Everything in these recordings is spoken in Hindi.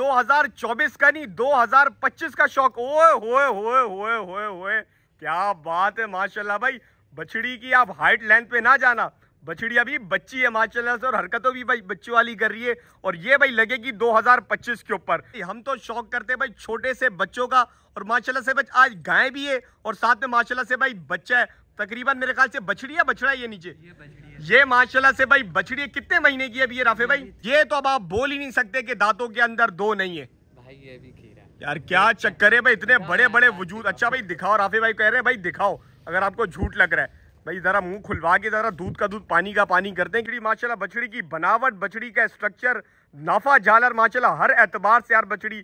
2024 का नहीं 2025 का शौक ओए होए होए होए होए होए क्या बात है माशाल्लाह भाई बछड़ी की आप हाइट लेंथ पे ना जाना बछड़ी अभी बच्ची है माशाल्लाह से और हरकतों भी भाई बच्चों वाली कर रही है और ये भाई लगेगी 2025 के ऊपर हम तो शौक करते हैं भाई छोटे से बच्चों का और माशाल्लाह से बच आज गाय भी है और साथ में माशाल्लाह से भाई बच्चा है तकरीबन मेरे ख्याल से बछड़ी है बछड़ा ये नीचे ये, माशाल्लाह से भाई बछड़ी कितने महीने की अभी ये राफे भाई ये तो अब आप बोल ही नहीं सकते कि दांतों के अंदर दो नहीं है भाई ये भी खीरा यार क्या चक्कर है भाई इतने बड़े बड़े वजूद अच्छा भाई दिखाओ राफे भाई कह रहे हैं भाई दिखाओ अगर आपको झूठ लग रहा है भाई ज़रा मुंह खुलवा के ज़रा दूध का दूध पानी का पानी करते हैं माशाला बछड़ी की बनावट बछड़ी का स्ट्रक्चर नाफा जालर माशाला हर एतबार से यार बछड़ी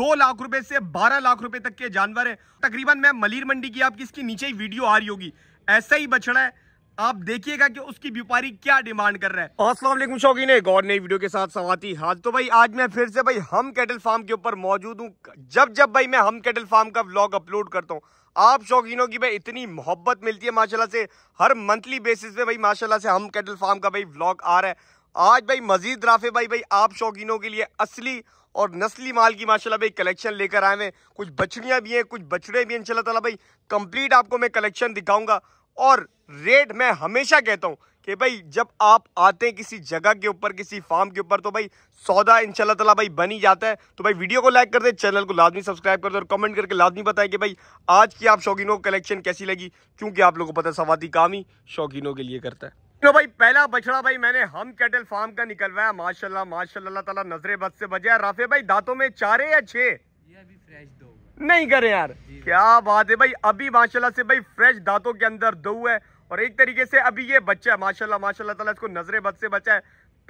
दो लाख रुपए से बारह लाख रुपए तक के जानवर है तकरीबन मैं मलिर मंडी की आपकी इसकी नीचे ही वीडियो आ रही होगी ऐसा ही बछड़ा है आप देखिएगा कि उसकी व्यापारी क्या डिमांड कर रहा है असला शौकीन एक और नई वीडियो के साथ सवाती हाथ तो भाई आज मैं फिर से भाई हम कैटल फार्म के ऊपर मौजूद हूँ जब जब भाई मैं हम कैटल फार्म का ब्लॉग अपलोड करता हूँ आप शौकीनों की भाई इतनी मोहब्बत मिलती है माशाल्लाह से हर मंथली बेसिस पे भाई माशाल्लाह से हम कैटल फार्म का भाई व्लॉग आ रहा है आज भाई मजीद राफे भाई भाई आप शौकीनों के लिए असली और नस्ली माल की माशाल्लाह भाई कलेक्शन लेकर आए हैं कुछ बछड़ियाँ भी हैं कुछ बछड़े भी हैं इन भाई कंप्लीट आपको मैं कलेक्शन दिखाऊंगा और रेट मैं हमेशा कहता हूँ कि भाई जब आप आते हैं किसी जगह के ऊपर किसी फार्म के ऊपर तो भाई सौदा इन ताला भाई बन ही जाता है तो भाई वीडियो को लाइक कर दें चैनल को लाजमी सब्सक्राइब कर दें और कमेंट करके लाजमी बताएं कि भाई आज की आप शौकीनों को कलेक्शन कैसी लगी क्योंकि आप लोगों को पता सवाती काम ही शौकीनों के लिए करता है तो भाई पहला बछड़ा भाई मैंने हम कैटल फार्म का निकलवाया माशाल्लाह माशाल्लाह ताला नजरे बद से बजे राफे भाई दांतों में चारे या छे नहीं करे यार क्या बात है भाई अभी माशाल्लाह से भाई फ्रेश दांतों के अंदर दो है और एक तरीके से अभी ये बच्चा है माशाल्लाह माशाल्लाह ताला इसको नजरे बद से बचा है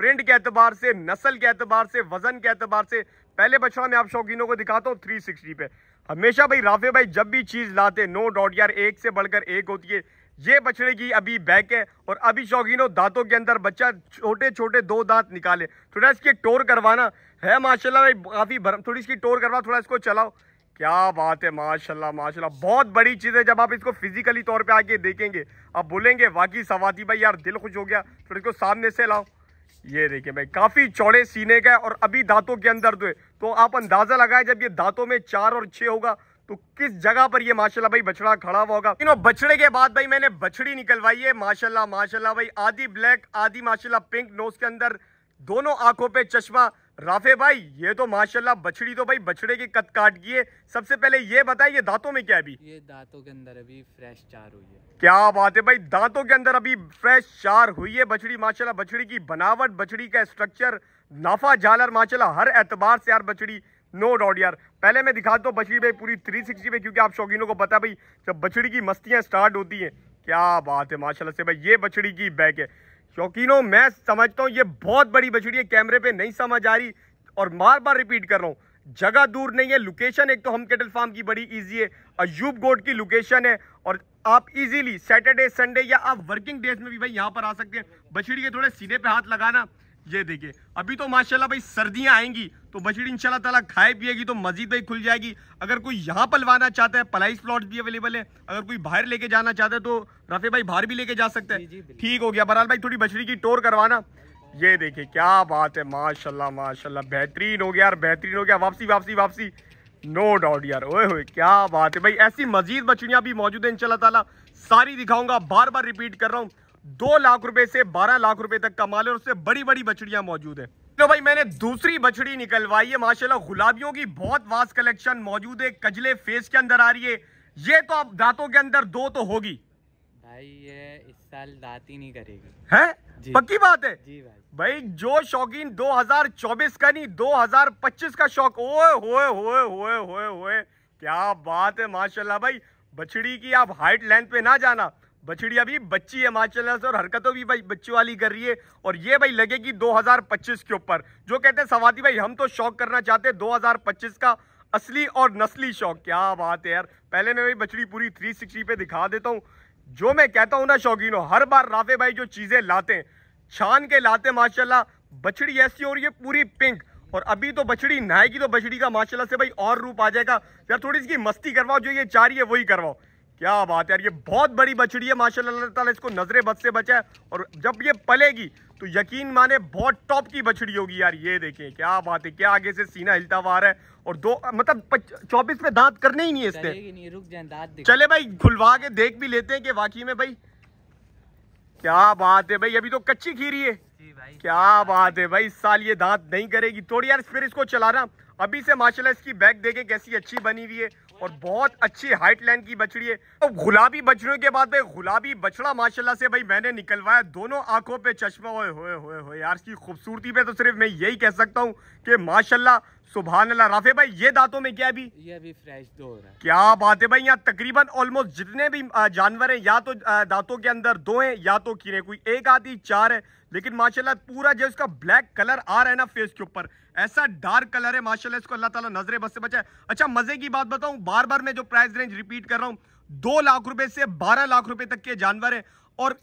प्रिंट के एतबार से नस्ल के एतबार से वजन के एतबार से पहले बछड़ा मैं आप शौकीनों को दिखाता हूँ थ्री सिक्सटी पे हमेशा भाई राफे भाई जब भी चीज़ लाते नो डॉट यार एक से बढ़कर एक होती है ये बछड़े की अभी बैक है और अभी शौकीनों दांतों के अंदर बच्चा छोटे छोटे दो दांत निकाले थोड़ा इसकी टोर करवाना है माशाल्लाह काफ़ी भरम थोड़ी इसकी टोर करवा थोड़ा इसको चलाओ क्या बात है माशाल्लाह माशाल्लाह बहुत बड़ी चीज़ है जब आप इसको फिजिकली तौर पर आके देखेंगे आप बोलेंगे वाकई सवाती भाई यार दिल खुश हो गया थोड़ा इसको सामने से लाओ ये देखिए भाई काफ़ी चौड़े सीने का है और अभी दांतों के अंदर तो आप अंदाज़ा लगाए जब ये दांतों में चार और छः होगा तो किस जगह पर ये माशाल्लाह भाई बछड़ा खड़ा हुआ होगा तीनों बछड़े के बाद भाई मैंने बछड़ी निकलवाई है माशाल्लाह माशाल्लाह भाई आधी ब्लैक आधी माशाल्लाह पिंक नोज के अंदर दोनों आंखों पे चश्मा राफे भाई ये तो माशाल्लाह बछड़ी तो भाई बछड़े की कत काट की है सबसे पहले ये बताए ये दांतों में क्या अभी ये दांतों के अंदर अभी फ्रेश चार हुई है क्या बात है भाई दांतों के अंदर अभी फ्रेश चार हुई है बछड़ी माशाल्लाह बछड़ी की बनावट बछड़ी का स्ट्रक्चर नाफा झालर माशाल्लाह हर एतबार से यार बछड़ी नो डाउट यार पहले मैं दिखाता हूँ बछड़ी भाई पूरी थ्री सिक्सटी पे क्योंकि आप शौकीनों को पता भाई जब बछड़ी की मस्तियाँ स्टार्ट होती हैं क्या बात है माशाल्लाह से भाई ये बछड़ी की बैक है शौकीनों मैं समझता हूँ ये बहुत बड़ी बछड़ी है कैमरे पर नहीं समझ आ रही और बार बार रिपीट कर रहा हूँ जगह दूर नहीं है लोकेशन एक तो हम केटल फार्म की बड़ी इजी है अयूब गोड की लोकेशन है और आप इजीली सैटरडे संडे या आप वर्किंग डेज में भी भाई यहाँ पर आ सकते हैं बछड़ी के थोड़े सीने पे हाथ लगाना ये देखिए अभी तो माशाल्लाह भाई सर्दियां आएंगी तो बछड़ी इंशाल्लाह ताला खाए पिएगी तो मजीद भाई खुल जाएगी अगर कोई यहाँ पलवाना चाहता है पलाइस प्लॉट भी अवेलेबल है अगर कोई बाहर लेके जाना चाहता है तो राफे भाई बाहर भी लेके जा सकते हैं ठीक हो गया बहरहाल भाई थोड़ी बछड़ी की टोर करवाना ये देखिए क्या बात है माशाल्लाह माशाल्लाह बेहतरीन हो गया यार बेहतरीन हो गया वापसी वापसी वापसी नो डाउट यार ओए होए क्या बात है भाई ऐसी मजीद बछड़ियाँ भी मौजूद है इंशाल्लाह ताला सारी दिखाऊंगा बार बार रिपीट कर रहा हूँ दो लाख रुपए से बारह लाख रुपए तक का माल है और उससे बड़ी बड़ी बछड़ियां मौजूद है तो भाई मैंने दूसरी बछड़ी निकलवाई है माशाल्लाह गुलाबियों की बहुत वास कलेक्शन मौजूद है कजले फेस के अंदर आ रही है ये तो आप दांतों के अंदर दो तो होगी भाई ये इस साल दांत ही नहीं करेगी है पक्की बात है जी भाई भाई जो शौकीन 2024 का नहीं 2025 का शौक ओए होए होए होए होए होए क्या बात है माशाल्लाह भाई बछड़ी की आप हाइट लेंथ पे ना जाना बछड़िया भी बच्ची है माशाल्लाह से और हरकतों भी भाई बच्ची वाली कर रही है और ये भाई लगेगी 2025 के ऊपर जो कहते हैं सवाती भाई हम तो शौक करना चाहते हैं 2025 का असली और नस्ली शौक क्या बात है यार पहले मैं भाई बछड़ी पूरी 360 पे दिखा देता हूँ जो मैं कहता हूँ ना शौकीनों हर बार राफे भाई जो चीज़ें लाते हैं छान के लाते माशाला बछड़ी ऐसी और ये पूरी पिंक और अभी तो बछड़ी नहाएगी तो बछड़ी का माशाला से भाई और रूप आ जाएगा यार थोड़ी इसकी मस्ती करवाओ जो ये चाह रही है वही करवाओ क्या बात है यार ये बहुत बड़ी बछड़ी है माशाल्लाह ताला इसको नजरे बद से बचा है और जब ये पलेगी तो यकीन माने बहुत टॉप की बछड़ी होगी यार ये देखें क्या बात है क्या आगे से सीना हिलता हुआ है और दो मतलब चौबीस में दांत करने ही नहीं है इसने रुक जाए दांत चले भाई खुलवा के देख भी लेते हैं कि वाकई में भाई क्या बात है भाई अभी तो कच्ची खीरी है क्या बात है भाई इस साल ये दांत नहीं करेगी थोड़ी यार फिर इसको चलाना अभी से माशाल्लाह इसकी बैग देखें कैसी अच्छी बनी हुई है और बहुत अच्छी हाइट लाइन की बछड़ी है तो गुलाबी बछड़ियों के बाद भाई गुलाबी बछड़ा माशाल्लाह से भाई मैंने निकलवाया दोनों आंखों पे चश्मा होए होए होए यार इसकी खूबसूरती पे तो सिर्फ मैं यही कह सकता हूँ कि माशाल्लाह सुबह अल्लाह राफे भाई ये दांतों में क्या अभी ये अभी फ्रेश दो हो रहा है क्या बात है भाई यहाँ तकरीबन ऑलमोस्ट जितने भी जानवर हैं या तो दांतों के अंदर दो हैं या तो कीड़े कोई एक आधी चार है लेकिन माशाल्लाह पूरा जो इसका ब्लैक कलर आ रहा है ना फेस के ऊपर ऐसा डार्क कलर है माशाल्लाह इसको अल्लाह ताला नजरे बस से बचाए अच्छा मजे की बात बताऊं बार बार मैं जो प्राइस रेंज रिपीट कर रहा हूँ दो लाख रुपए से बारह लाख रुपए तक के जानवर है और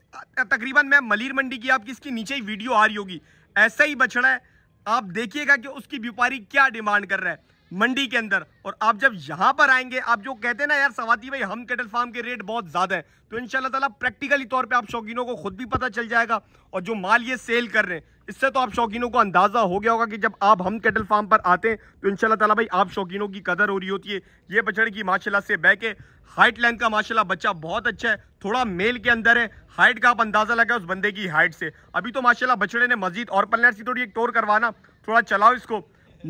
तकरीबन मैं मलिर मंडी की आपकी इसकी नीचे ही वीडियो आ रही होगी ऐसा ही बछड़ा है आप देखिएगा कि उसकी व्यापारी क्या डिमांड कर रहा है मंडी के अंदर और आप जब यहां पर आएंगे आप जो कहते हैं ना यार सवाती भाई हम केटल फार्म के रेट बहुत ज़्यादा है तो इन ताला प्रैक्टिकली तौर पे आप शौकीनों को खुद भी पता चल जाएगा और जो माल ये सेल कर रहे हैं इससे तो आप शौकीनों को अंदाज़ा हो गया होगा कि जब आप हम कैटल फार्म पर आते हैं तो इन ताला भाई आप शौकीनों की कदर हो रही होती है ये बछड़े की माशाल्लाह से बैक है हाइट लेंथ का माशाल्लाह बच्चा बहुत अच्छा है थोड़ा मेल के अंदर है हाइट का आप अंदाज़ा लगा उस बंदे की हाइट से अभी तो माशाला बछड़े ने मजीद और पलने से थोड़ी एक टोर करवाना थोड़ा चलाओ इसको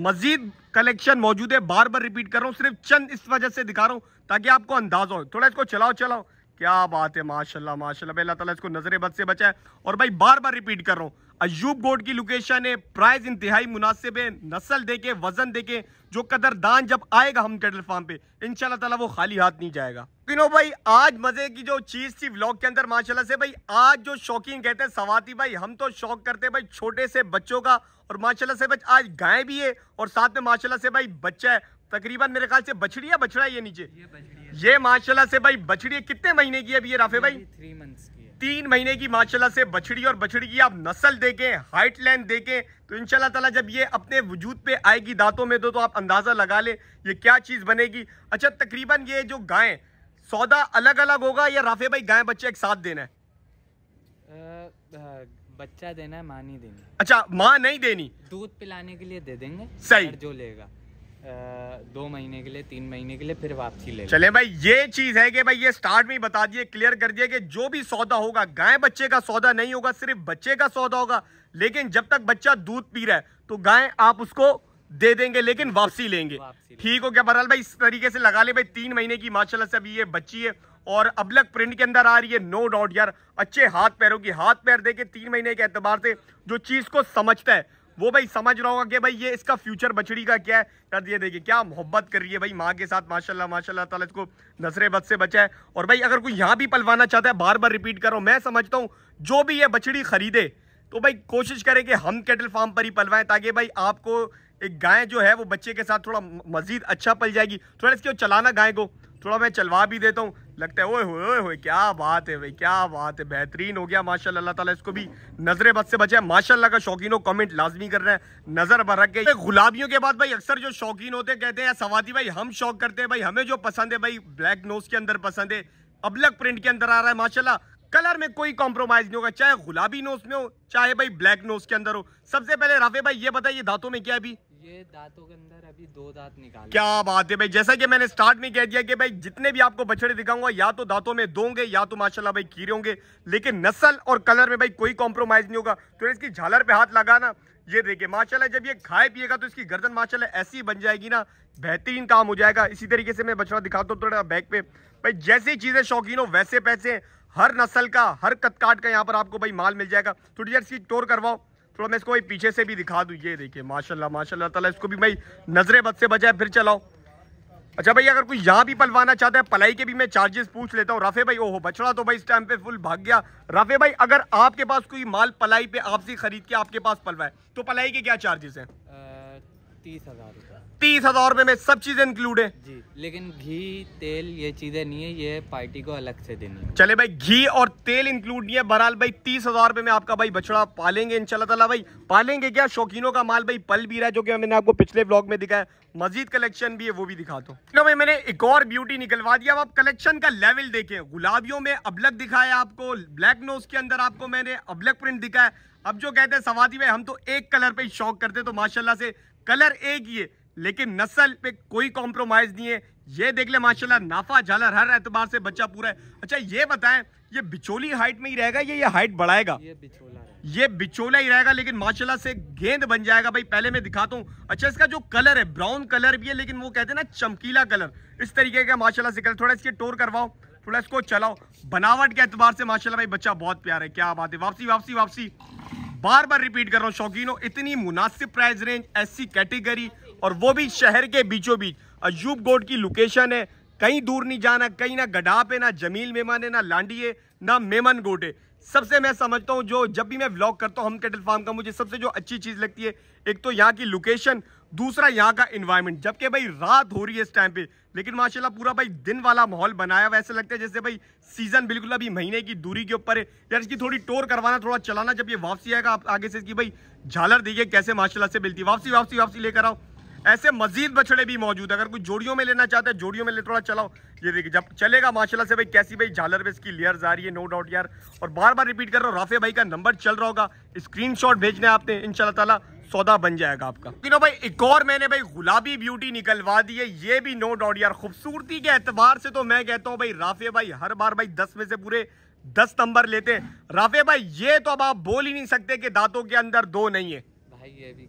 मजीद कलेक्शन मौजूद है बार बार रिपीट कर रहा हूँ सिर्फ चंद इस वजह से दिखा रहा हूँ ताकि आपको अंदाजा हो थोड़ा इसको चलाओ चलाओ क्या बात है माशाल्लाह माशाल्लाह भाई अल्लाह ताला इसको नजरे बद से बचाए और भाई बार बार रिपीट कर रहा हूँ अयूब गोड की लोकेशन है प्राइस इंतहाई मुनासिब है नस्ल देखे वजन देखे जो कदरदान जब आएगा हम कैटल फार्म पे इन ताला वो खाली हाथ नहीं जाएगा लेकिन भाई आज मजे की जो चीज थी व्लॉग के अंदर माशाल्लाह से भाई आज जो शौकिंग कहते हैं सवाती भाई हम तो शौक करते हैं भाई छोटे से बच्चों का और माशाला से भाई आज गाय भी है और साथ में माशाला से भाई बच्चा है तकरीबन मेरे ख्याल से बछड़ी या बछड़ा है ये नीचे ये, माशाला से भाई बछड़ी है कितने महीने की है अभी ये राफे भाई थ्री मंथ तीन महीने की माशाल्लाह से बछड़ी और बछड़ी की आप नस्ल देखें हाइट लेंथ देखें तो इन ताला जब ये अपने वजूद पे आएगी दांतों में दो तो, तो आप अंदाज़ा लगा लें ये क्या चीज़ बनेगी अच्छा तकरीबन ये जो गायें सौदा अलग अलग होगा या राफे भाई गाय बच्चे एक साथ देना है बच्चा देना है माँ नहीं देनी अच्छा माँ नहीं देनी दूध पिलाने के लिए दे देंगे सही जो लेगा दो महीने के लिए तीन महीने के लिए फिर वापसी ले चले भाई ये चीज है कि भाई ये स्टार्ट में ही बता दिए क्लियर कर दिए कि जो भी सौदा होगा गाय बच्चे का सौदा नहीं होगा सिर्फ बच्चे का सौदा होगा लेकिन जब तक बच्चा दूध पी रहा है तो गाय आप उसको दे देंगे लेकिन वापसी लेंगे ठीक हो गया बहरहाल भाई इस तरीके से लगा ले भाई तीन महीने की माशाला से अभी ये बच्ची है और अबलक प्रिंट के अंदर आ रही है नो डाउट यार अच्छे हाथ पैरों की हाथ पैर दे के तीन महीने के एतबार से जो चीज़ को समझता है वो भाई समझ रहा होगा कि भाई ये इसका फ्यूचर बछड़ी का क्या है ये देखिए क्या मोहब्बत कर रही है भाई माँ के साथ माशाल्लाह माशाल्लाह ताला इसको नसरे बद से बचा है और भाई अगर कोई यहाँ भी पलवाना चाहता है बार बार रिपीट करो मैं समझता हूँ जो भी ये बछड़ी खरीदे तो भाई कोशिश करें कि हम कैटल फार्म पर ही पलवाएं ताकि भाई आपको एक गाय जो है वो बच्चे के साथ थोड़ा मजीद अच्छा पल जाएगी थोड़ा इसके चलाना गाय को थोड़ा मैं चलवा भी देता हूँ लगता है ओए होए ओए होए क्या बात है भाई क्या बात है बेहतरीन हो गया माशा अल्लाह ताला इसको भी नजर बद से बचे माशा का शौकीन हो कमेंट लाजमी कर रहे हैं नजर भर रख गए गुलाबियों के बाद भाई अक्सर जो शौकीन होते कहते हैं सवादी भाई हम शौक करते हैं भाई हमें जो पसंद है भाई ब्लैक नोज के अंदर पसंद है अबलग प्रिंट के अंदर आ रहा है माशाला कलर में कोई कॉम्प्रोमाइज नहीं होगा चाहे गुलाबी नोज में हो चाहे भाई ब्लैक नोज के अंदर हो सबसे पहले राफे भाई ये बताइए दांतों में क्या अभी ये दांतों के अंदर अभी दो दांत क्या बात है भाई जैसा कि मैंने स्टार्ट में कह दिया कि भाई जितने भी आपको बछड़े दिखाऊंगा या तो दांतों में दोगे या तो माशाल्लाह भाई खीरे होंगे लेकिन नस्ल और कलर में भाई कोई कॉम्प्रोमाइज नहीं होगा तो इसकी झालर पे हाथ लगाना ये देखिए माशाल्लाह जब ये खाए पिएगा तो इसकी गर्दन माशाल्लाह ऐसी बन जाएगी ना बेहतरीन काम हो जाएगा इसी तरीके से मैं बछड़ा दिखाता हूँ थोड़ा बैग पे भाई जैसी चीज़ें शौकीन हो वैसे पैसे हर नस्ल का हर कतकाट का यहाँ पर आपको भाई माल मिल जाएगा थोड़ी देर इसकी टोर करवाओ चलो तो मैं इसको भाई पीछे से भी दिखा दूँ ये देखिए माशाल्लाह माशाल्लाह ताला इसको भी भाई नजरे बद से बचाए फिर चलाओ अच्छा भाई अगर कोई यहाँ भी पलवाना चाहता है पलाई के भी मैं चार्जेस पूछ लेता हूँ राफे भाई ओहो बछड़ा तो भाई इस टाइम पे फुल भाग गया राफे भाई अगर आपके पास कोई माल पलाई पे आपसे खरीद के आपके पास पलवाए तो पलाई के क्या चार्जेस हैं तीस हजार तीस हजार रूपए में सब चीजें इंक्लूड है जी लेकिन घी तेल ये चीजें नहीं है ये पार्टी को अलग से देनी है चले भाई घी और तेल इंक्लूड नहीं है बहरहाल भाई तीस हजार रूपए में आपका भाई बछड़ा पालेंगे इनशाला तला भाई पालेंगे क्या शौकीनों का माल भाई पल भी रहा है जो कि मैंने आपको पिछले ब्लॉग में दिखाया मजीद कलेक्शन भी है वो भी दिखा दो तो भाई मैंने एक और ब्यूटी निकलवा दिया अब आप कलेक्शन का लेवल देखे गुलाबियों में अबलग दिखाया आपको ब्लैक नोज के अंदर आपको मैंने अबलग प्रिंट दिखाया अब जो कहते हैं सवादी भाई हम तो एक कलर पे शौक करते तो माशाल्लाह से कलर एक ही है लेकिन नस्ल पे कोई कॉम्प्रोमाइज़ नहीं है ये देख ले माशाल्लाह नाफा झालर हर एतबार से बच्चा पूरा है अच्छा ये बताएं ये बिचोली हाइट में ही रहेगा ये ये हाइट बढ़ाएगा ये बिचोला ये बिचोला ही रहेगा लेकिन माशाल्लाह से गेंद बन जाएगा भाई पहले मैं दिखाता हूँ अच्छा इसका जो कलर है ब्राउन कलर भी है लेकिन वो कहते हैं ना चमकीला कलर इस तरीके का माशाला से कलर थोड़ा इसके टोर करवाओ थोड़ा इसको चलाओ बनावट के एतबार से माशाला भाई बच्चा बहुत प्यार है क्या बात है वापसी वापसी वापसी बार बार रिपीट कर रहा हूँ शौकीनों इतनी मुनासिब प्राइस रेंज ऐसी कैटेगरी और वो भी शहर के बीचों बीच अजूब गोड की लोकेशन है कहीं दूर नहीं जाना कहीं ना गडा पे ना जमील मेमान है ना लांडी है ना मेमन गोटे सबसे मैं समझता हूँ जो जब भी मैं व्लॉग करता हूँ हम कैटल फार्म का मुझे सबसे जो अच्छी चीज़ लगती है एक तो यहाँ की लोकेशन दूसरा यहाँ का इन्वायरमेंट जबकि भाई रात हो रही है इस टाइम पे लेकिन माशाल्लाह पूरा भाई दिन वाला माहौल बनाया वैसे लगता है जैसे भाई सीज़न बिल्कुल अभी महीने की दूरी के ऊपर है यार इसकी थोड़ी टोर करवाना थोड़ा चलाना जब ये वापसी आएगा आप आगे से इसकी भाई झालर देखिए कैसे माशाला से मिलती वापसी वापसी वापसी लेकर आओ ऐसे मजीद बछड़े भी मौजूद है अगर कोई जोड़ियों में लेना चाहता है जोड़ियों में ले थोड़ा चलाओ ये देखिए जब चलेगा माशाल्लाह से भाई कैसी भाई झालर पे इसकी लेयर्स आ रही है नो डाउट यार और बार बार रिपीट कर रहा हूँ राफे भाई का नंबर चल रहा होगा स्क्रीन शॉट भेजना आपने इन शाला सौदा बन जाएगा आपका तीनों भाई एक और मैंने भाई गुलाबी ब्यूटी निकलवा दी है ये भी नो डाउट यार खूबसूरती के एतबार से तो मैं कहता हूँ भाई राफे भाई हर बार भाई दस में से पूरे दस नंबर लेते हैं राफे भाई ये तो अब आप बोल ही नहीं सकते कि दांतों के अंदर दो नहीं है भाई ये भी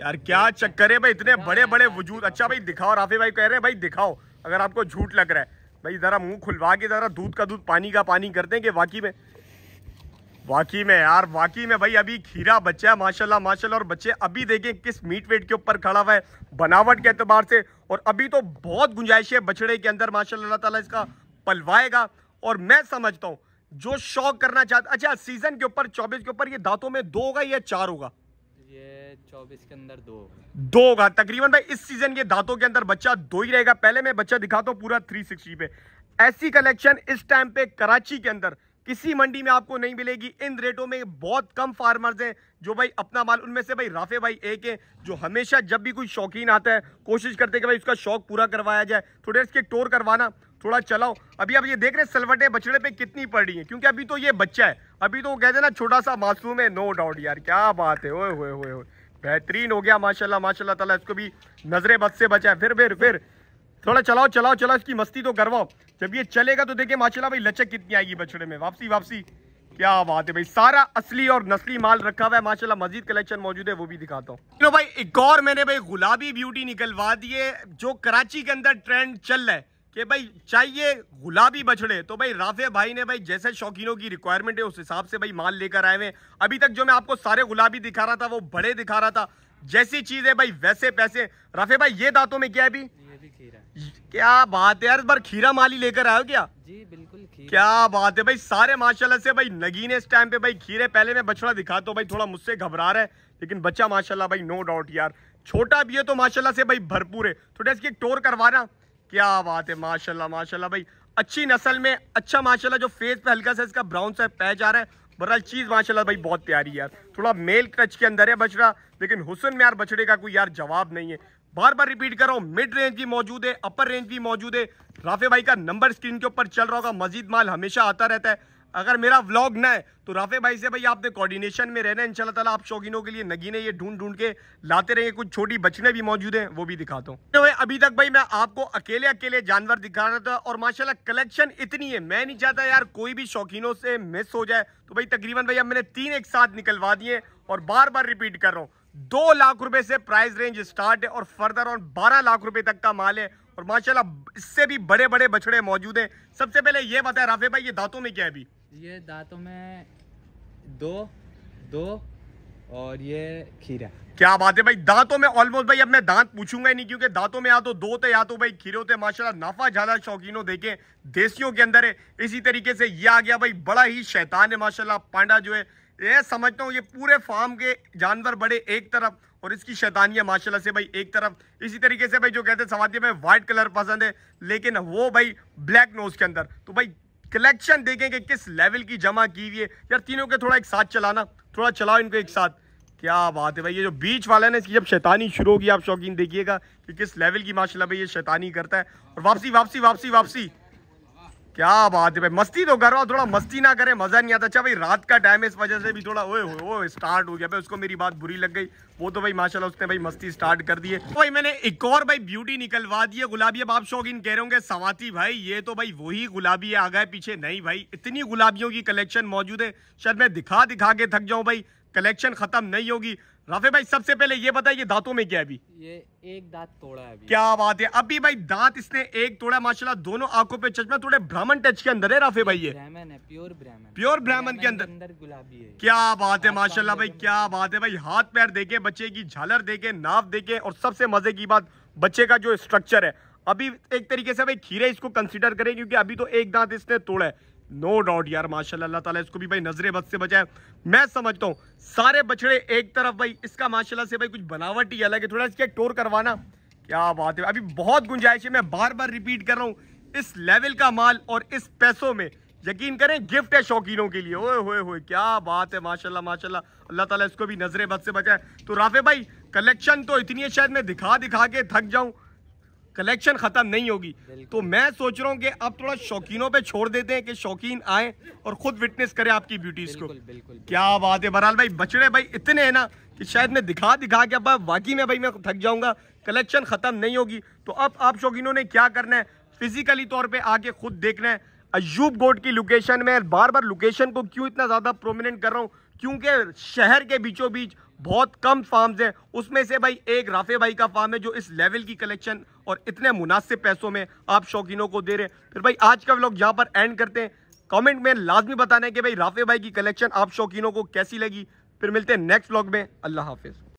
यार क्या चक्कर है भाई इतने बड़े बड़े वजूद अच्छा भाई दिखाओ राफी भाई कह रहे हैं भाई दिखाओ अगर आपको झूठ लग रहा है भाई ज़रा मुंह खुलवा के ज़रा दूध का दूध पानी का पानी कर देंगे वाकई में वाकई में यार वाकई में भाई अभी खीरा बच्चा है माशाल्लाह माशाल्लाह और बच्चे अभी देखें किस मीट वेट के ऊपर खड़ा हुआ है बनावट के अतबार से और अभी तो बहुत गुंजाइश है बछड़े के अंदर माशाल्लाह ताला इसका पलवाएगा और मैं समझता हूँ जो शौक करना चाहता अच्छा सीज़न के ऊपर चौबीस के ऊपर ये दांतों में दो होगा या चार होगा ये 24 के अंदर दो दो घाट तकरीबन भाई इस सीजन के दांतों के अंदर बच्चा दो ही रहेगा पहले मैं बच्चा दिखाता हूँ पूरा 360 पे ऐसी कलेक्शन इस टाइम पे कराची के अंदर किसी मंडी में आपको नहीं मिलेगी इन रेटों में बहुत कम फार्मर्स हैं जो भाई अपना माल उनमें से भाई राफे भाई एक है जो हमेशा जब भी कोई शौकीन आता है कोशिश करते हैं कि भाई उसका शौक पूरा करवाया जाए थोड़े इसके टोर करवाना थोड़ा चलाओ अभी आप ये देख रहे हैं सलवटे बछड़े पे कितनी पड़ रही है क्योंकि अभी तो ये बच्चा है अभी तो कहते ना छोटा सा मासूम है नो डाउट यार क्या बात है ओए होए होए बेहतरीन हो गया माशाल्लाह माशाल्लाह ताला इसको भी नजरे बद से बचाए फिर फिर फिर थोड़ा चलाओ चलाओ चलाओ इसकी मस्ती तो करवाओ जब ये चलेगा तो देखिए माशाल्लाह भाई लचक कितनी आएगी बछड़े में वापसी वापसी क्या बात है भाई सारा असली और नस्ली माल रखा हुआ है माशाल्लाह मजीद कलेक्शन मौजूद है वो भी दिखाता हूँ भाई एक और मैंने भाई गुलाबी ब्यूटी निकलवा दी है जो कराची के अंदर ट्रेंड चल रहा है कि भाई चाहिए गुलाबी बछड़े तो भाई राफे भाई ने भाई जैसे शौकीनों की रिक्वायरमेंट है उस हिसाब से भाई माल लेकर आए हुए अभी तक जो मैं आपको सारे गुलाबी दिखा रहा था वो बड़े दिखा रहा था जैसी चीज है भाई वैसे पैसे राफे भाई ये दांतों में क्या अभी क्या बात है यार इस बार खीरा माली लेकर आयो क्या जी बिल्कुल खीरा क्या बात है भाई सारे माशाल्लाह से भाई नगीने इस टाइम पे भाई खीरे पहले मैं बछड़ा दिखा तो भाई थोड़ा मुझसे घबरा रहा है लेकिन बच्चा माशाल्लाह भाई नो डाउट यार छोटा भी है तो माशाल्लाह से भाई भरपूर है थोड़ा इसकी टोर करवाना क्या बात है माशाल्लाह माशाल्लाह भाई अच्छी नस्ल में अच्छा माशाल्लाह जो फेस पे हल्का सा इसका ब्राउन सा पैच आ रहा है बरहाल चीज़ माशाल्लाह भाई बहुत प्यारी है यार थोड़ा मेल टच के अंदर है बछड़ा लेकिन हुसन में यार बछड़े का कोई यार जवाब नहीं है बार बार रिपीट कर रहा हूँ मिड रेंज भी मौजूद है अपर रेंज भी मौजूद है राफे भाई का नंबर स्क्रीन के ऊपर चल रहा होगा मजीद माल हमेशा आता रहता है अगर मेरा व्लॉग ना है तो राफे भाई से भाई आपने कोऑर्डिनेशन में रहना इंशाल्लाह ताला आप शौकीनों के लिए नगीने ये ढूंढ ढूंढ के लाते रहेंगे कुछ छोटी बचने भी मौजूद हैं वो भी दिखाता हूँ तो अभी तक भाई मैं आपको अकेले अकेले जानवर दिखा रहा था और माशाल्लाह कलेक्शन इतनी है मैं नहीं चाहता यार कोई भी शौकीनों से मिस हो जाए तो भाई तकरीबन भाई अब मैंने तीन एक साथ निकलवा दिए और बार बार रिपीट कर रहा हूँ दो लाख रुपए से प्राइस रेंज स्टार्ट है और फर्दर ऑन बारह लाख रुपए तक का माल है और माशाल्लाह इससे भी बड़े बड़े बछड़े मौजूद हैं सबसे पहले ये बताया राफे भाई ये दांतों में क्या है अभी ये दांतों में दो दो और ये खीरा क्या बात है भाई दांतों में ऑलमोस्ट भाई अब मैं दांत पूछूंगा ही नहीं क्योंकि दांतों में या तो दो थे तो या तो भाई खीरे होते माशाल्लाह नाफा ज्यादा शौकीनों देखे देसियों के अंदर है इसी तरीके से ये आ गया भाई बड़ा ही शैतान है माशाल्लाह पांडा जो है ये समझता हूँ ये पूरे फार्म के जानवर बड़े एक तरफ और इसकी शैतानियाँ माशाला से भाई एक तरफ इसी तरीके से भाई जो कहते हैं सवादिया में व्हाइट कलर पसंद है लेकिन वो भाई ब्लैक नोज के अंदर तो भाई कलेक्शन देखें कि किस लेवल की जमा की हुई है यार तीनों के थोड़ा एक साथ चलाना थोड़ा चलाओ इनको एक साथ क्या बात है भाई ये जो बीच वाला है ना इसकी जब शैतानी शुरू होगी आप शौकीन देखिएगा कि किस लेवल की माशाल्लाह भाई ये शैतानी करता है और वापसी वापसी वापसी वापसी क्या बात है भाई मस्ती तो कर रहा हूँ थोड़ा मस्ती ना करे मजा नहीं आता अच्छा भाई रात का टाइम है इस वजह से भी थोड़ा ओए हो स्टार्ट हो गया भाई उसको मेरी बात बुरी लग गई वो तो भाई माशाल्लाह उसने भाई मस्ती स्टार्ट कर दी है तो भाई मैंने एक और भाई ब्यूटी निकलवा दी है गुलाबी अब आप शौकीन कह रहे होंगे सवाती भाई ये तो भाई वही गुलाबी आ गए पीछे नहीं भाई इतनी गुलाबियों की कलेक्शन मौजूद है शायद मैं दिखा दिखा के थक जाऊँ भाई कलेक्शन खत्म नहीं होगी राफे भाई सबसे पहले ये बताइए दांतों में क्या अभी ये एक दांत तोड़ा है अभी क्या बात है अभी भाई दांत इसने एक तोड़ा माशाल्लाह दोनों आंखों पे चश्मा थोड़े ब्राह्मण टच के अंदर है राफे भाई ये ब्राह्मण है प्योर ब्राह्मण प्योर ब्राह्मण के अंदर अंदर गुलाबी है क्या बात है माशाल्लाह भाई क्या बात है भाई हाथ पैर देखे बच्चे की झालर देखे नाव देखे और सबसे मजे की बात बच्चे का जो स्ट्रक्चर है अभी एक तरीके से भाई खीरे इसको कंसिडर करें क्योंकि अभी तो एक दांत इसने तोड़ा है नो डाउट यार माशाल्लाह अल्लाह ताला इसको भी भाई नजरे बद से बचाए मैं समझता हूँ सारे बछड़े एक तरफ भाई इसका माशाल्लाह से भाई कुछ बनावट ही अलग है थोड़ा इसके टोर करवाना क्या बात है अभी बहुत गुंजाइश है मैं बार बार रिपीट कर रहा हूँ इस लेवल का माल और इस पैसों में यकीन करें गिफ्ट है शौकीनों के लिए ओए होए होए क्या बात है माशाल्लाह माशाल्लाह अल्लाह ताला इसको भी नजरे बद से बचाए तो राफे भाई कलेक्शन तो इतनी है शायद मैं दिखा दिखा के थक जाऊँ कलेक्शन ख़त्म नहीं होगी तो मैं सोच रहा हूँ कि आप थोड़ा शौकीनों पे छोड़ देते हैं कि शौकीन आए और ख़ुद विटनेस करें आपकी ब्यूटीज़ को बिल्कुल, बिल्कुल, क्या बात है बहरहाल भाई बचड़े भाई इतने हैं ना कि शायद मैं दिखा दिखा के अब वाकई में भाई मैं थक जाऊंगा कलेक्शन ख़त्म नहीं होगी तो अब आप शौकीनों ने क्या करना है फिज़िकली तौर पर आके ख़ुद देखना है अयूब गोड की लोकेशन में बार बार लोकेशन को क्यों इतना ज़्यादा प्रोमिनेंट कर रहा हूँ क्योंकि शहर के बीचों बीच बहुत कम फार्म्स हैं उसमें से भाई एक राफे भाई का फार्म है जो इस लेवल की कलेक्शन और इतने मुनासिब पैसों में आप शौकीनों को दे रहे हैं फिर भाई आज का व्लॉग यहाँ पर एंड करते हैं कमेंट में लाजमी बताना है कि भाई राफे भाई की कलेक्शन आप शौकीनों को कैसी लगी फिर मिलते हैं नेक्स्ट व्लॉग में अल्लाह हाफिज़